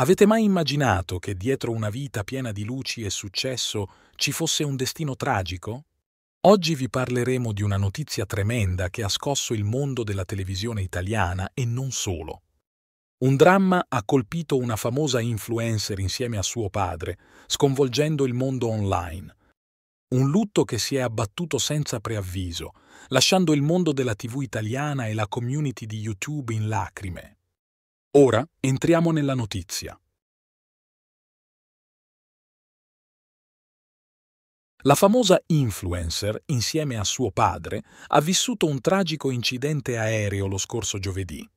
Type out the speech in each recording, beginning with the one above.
Avete mai immaginato che dietro una vita piena di luci e successo ci fosse un destino tragico? Oggi vi parleremo di una notizia tremenda che ha scosso il mondo della televisione italiana e non solo. Un dramma ha colpito una famosa influencer insieme a suo padre, sconvolgendo il mondo online. Un lutto che si è abbattuto senza preavviso, lasciando il mondo della TV italiana e la community di YouTube in lacrime. Ora entriamo nella notizia. La famosa influencer, insieme a suo padre, ha vissuto un tragico incidente aereo lo scorso giovedì.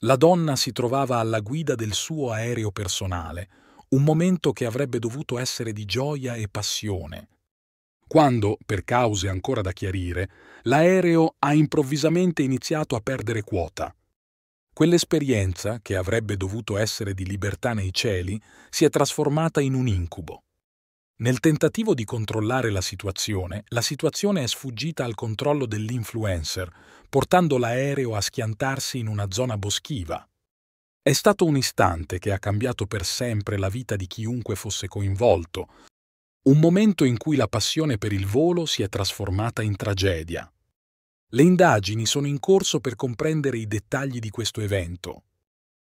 La donna si trovava alla guida del suo aereo personale, un momento che avrebbe dovuto essere di gioia e passione, quando, per cause ancora da chiarire, l'aereo ha improvvisamente iniziato a perdere quota. Quell'esperienza, che avrebbe dovuto essere di libertà nei cieli, si è trasformata in un incubo. Nel tentativo di controllare la situazione, la situazione è sfuggita al controllo dell'influencer, portando l'aereo a schiantarsi in una zona boschiva. È stato un istante che ha cambiato per sempre la vita di chiunque fosse coinvolto, un momento in cui la passione per il volo si è trasformata in tragedia. Le indagini sono in corso per comprendere i dettagli di questo evento.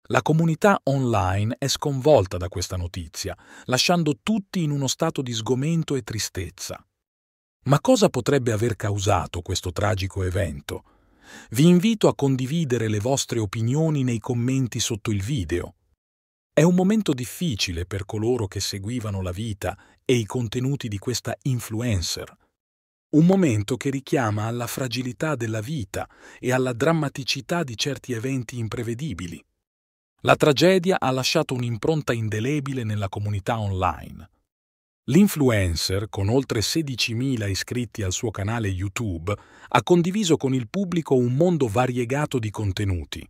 La comunità online è sconvolta da questa notizia, lasciando tutti in uno stato di sgomento e tristezza. Ma cosa potrebbe aver causato questo tragico evento? Vi invito a condividere le vostre opinioni nei commenti sotto il video. È un momento difficile per coloro che seguivano la vita e i contenuti di questa influencer. Un momento che richiama alla fragilità della vita e alla drammaticità di certi eventi imprevedibili. La tragedia ha lasciato un'impronta indelebile nella comunità online. L'influencer, con oltre 16.000 iscritti al suo canale YouTube, ha condiviso con il pubblico un mondo variegato di contenuti.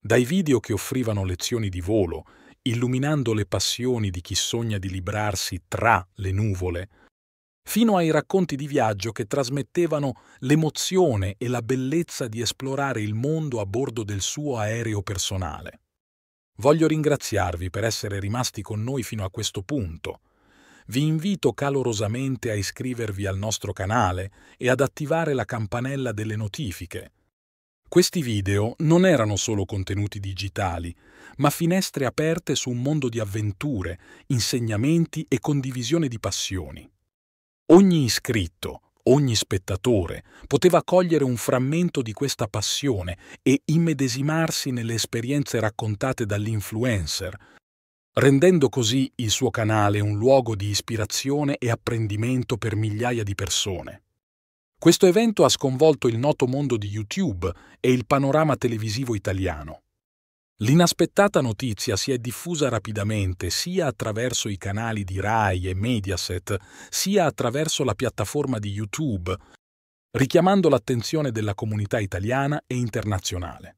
Dai video che offrivano lezioni di volo, illuminando le passioni di chi sogna di librarsi tra le nuvole, fino ai racconti di viaggio che trasmettevano l'emozione e la bellezza di esplorare il mondo a bordo del suo aereo personale. Voglio ringraziarvi per essere rimasti con noi fino a questo punto. Vi invito calorosamente a iscrivervi al nostro canale e ad attivare la campanella delle notifiche. Questi video non erano solo contenuti digitali, ma finestre aperte su un mondo di avventure, insegnamenti e condivisione di passioni. Ogni iscritto, ogni spettatore poteva cogliere un frammento di questa passione e immedesimarsi nelle esperienze raccontate dall'influencer, rendendo così il suo canale un luogo di ispirazione e apprendimento per migliaia di persone. Questo evento ha sconvolto il noto mondo di YouTube e il panorama televisivo italiano. L'inaspettata notizia si è diffusa rapidamente sia attraverso i canali di Rai e Mediaset, sia attraverso la piattaforma di YouTube, richiamando l'attenzione della comunità italiana e internazionale.